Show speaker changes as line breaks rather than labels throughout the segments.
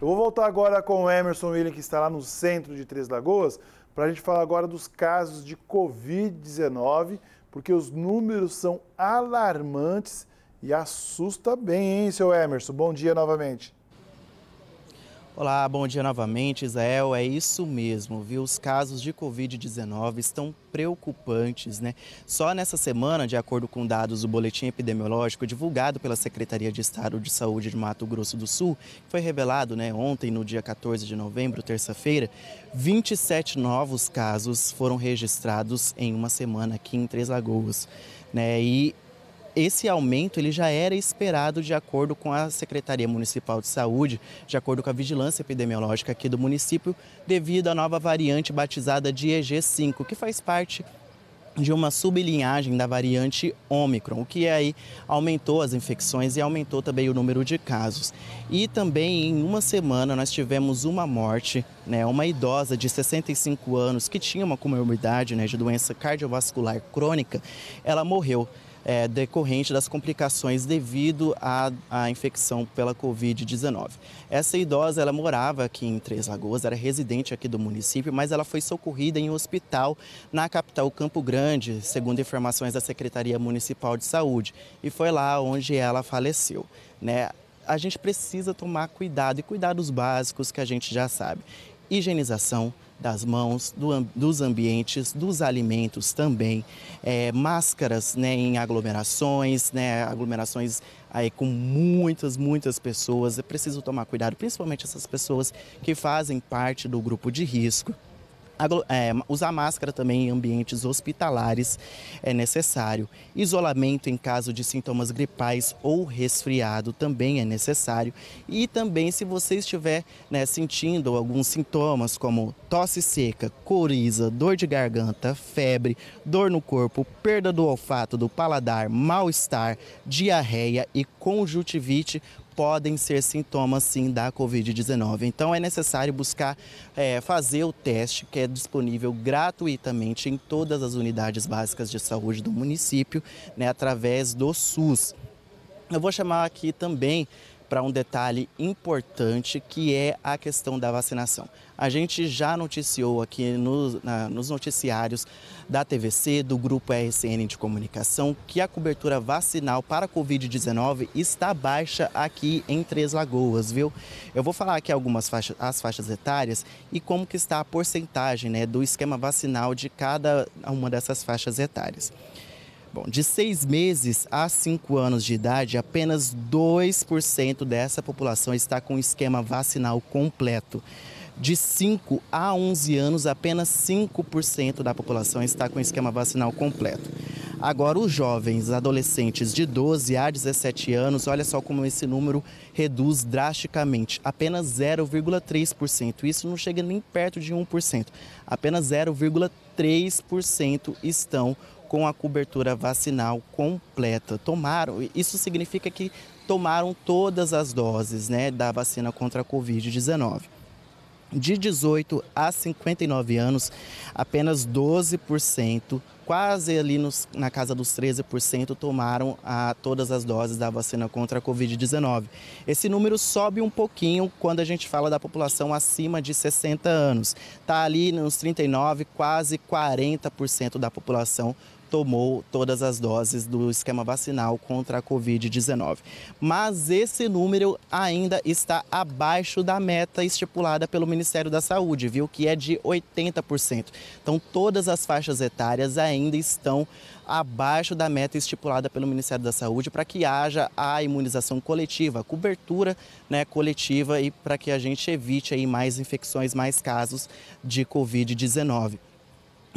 Eu vou voltar agora com o Emerson William, que está lá no centro de Três Lagoas, para a gente falar agora dos casos de Covid-19, porque os números são alarmantes e assusta bem, hein, seu Emerson? Bom dia novamente. Olá, bom dia novamente, Israel. É isso mesmo, viu? Os casos de Covid-19 estão preocupantes, né? Só nessa semana, de acordo com dados do boletim epidemiológico divulgado pela Secretaria de Estado de Saúde de Mato Grosso do Sul, foi revelado, né, ontem, no dia 14 de novembro, terça-feira, 27 novos casos foram registrados em uma semana aqui em Três Lagoas, né? E esse aumento ele já era esperado de acordo com a Secretaria Municipal de Saúde, de acordo com a vigilância epidemiológica aqui do município, devido à nova variante batizada de EG5, que faz parte de uma sublinhagem da variante Ômicron, o que aí aumentou as infecções e aumentou também o número de casos. E também em uma semana nós tivemos uma morte, né, uma idosa de 65 anos que tinha uma comorbidade né, de doença cardiovascular crônica, ela morreu é, decorrente das complicações devido à, à infecção pela Covid-19. Essa idosa, ela morava aqui em Três Lagoas, era residente aqui do município, mas ela foi socorrida em um hospital na capital Campo Grande, segundo informações da Secretaria Municipal de Saúde, e foi lá onde ela faleceu. Né? A gente precisa tomar cuidado e cuidados básicos que a gente já sabe. Higienização, das mãos, do, dos ambientes, dos alimentos também, é, máscaras né, em aglomerações, né, aglomerações aí com muitas, muitas pessoas. É preciso tomar cuidado, principalmente essas pessoas que fazem parte do grupo de risco. É, usar máscara também em ambientes hospitalares é necessário. Isolamento em caso de sintomas gripais ou resfriado também é necessário. E também se você estiver né, sentindo alguns sintomas como tosse seca, coriza, dor de garganta, febre, dor no corpo, perda do olfato, do paladar, mal-estar, diarreia e conjuntivite, podem ser sintomas sim da Covid-19. Então é necessário buscar é, fazer o teste que é disponível gratuitamente em todas as unidades básicas de saúde do município, né, através do SUS. Eu vou chamar aqui também para um detalhe importante que é a questão da vacinação. A gente já noticiou aqui no, na, nos noticiários da TVC, do grupo RCN de comunicação, que a cobertura vacinal para a Covid-19 está baixa aqui em Três Lagoas, viu? Eu vou falar aqui algumas faixas, as faixas etárias e como que está a porcentagem né, do esquema vacinal de cada uma dessas faixas etárias. Bom, de seis meses a cinco anos de idade, apenas 2% dessa população está com esquema vacinal completo. De 5 a 11 anos, apenas 5% da população está com esquema vacinal completo. Agora, os jovens adolescentes de 12 a 17 anos, olha só como esse número reduz drasticamente, apenas 0,3%. Isso não chega nem perto de 1%. Apenas 0,3% estão com a cobertura vacinal completa. Tomaram, isso significa que tomaram todas as doses né, da vacina contra a Covid-19. De 18 a 59 anos, apenas 12%, quase ali nos, na casa dos 13%, tomaram a, todas as doses da vacina contra a Covid-19. Esse número sobe um pouquinho quando a gente fala da população acima de 60 anos. Está ali nos 39, quase 40% da população tomou todas as doses do esquema vacinal contra a Covid-19. Mas esse número ainda está abaixo da meta estipulada pelo Ministério da Saúde, viu? Que é de 80%. Então, todas as faixas etárias ainda estão abaixo da meta estipulada pelo Ministério da Saúde para que haja a imunização coletiva, a cobertura né, coletiva e para que a gente evite aí mais infecções, mais casos de Covid-19.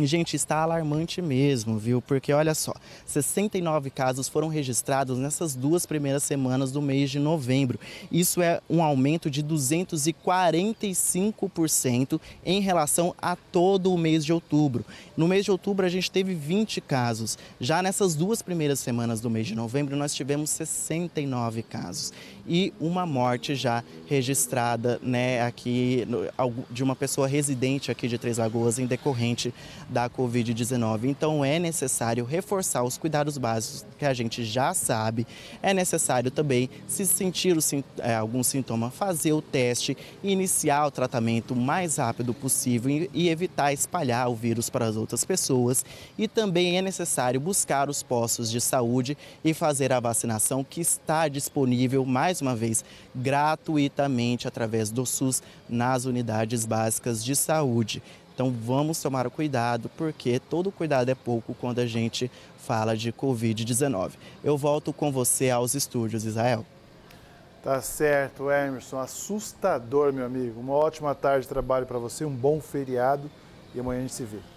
E, gente, está alarmante mesmo, viu? Porque olha só, 69 casos foram registrados nessas duas primeiras semanas do mês de novembro. Isso é um aumento de 245% em relação a todo o mês de outubro. No mês de outubro, a gente teve 20 casos. Já nessas duas primeiras semanas do mês de novembro, nós tivemos 69 casos e uma morte já registrada né, aqui no, de uma pessoa residente aqui de Três Lagoas em decorrente da Covid-19. Então é necessário reforçar os cuidados básicos que a gente já sabe. É necessário também, se sentir o, é, algum sintoma, fazer o teste iniciar o tratamento o mais rápido possível e, e evitar espalhar o vírus para as outras pessoas. E também é necessário buscar os postos de saúde e fazer a vacinação que está disponível mais uma vez, gratuitamente através do SUS nas unidades básicas de saúde. Então vamos tomar o cuidado, porque todo cuidado é pouco quando a gente fala de Covid-19. Eu volto com você aos estúdios, Israel. Tá certo, Emerson. Assustador, meu amigo. Uma ótima tarde de trabalho para você, um bom feriado e amanhã a gente se vê.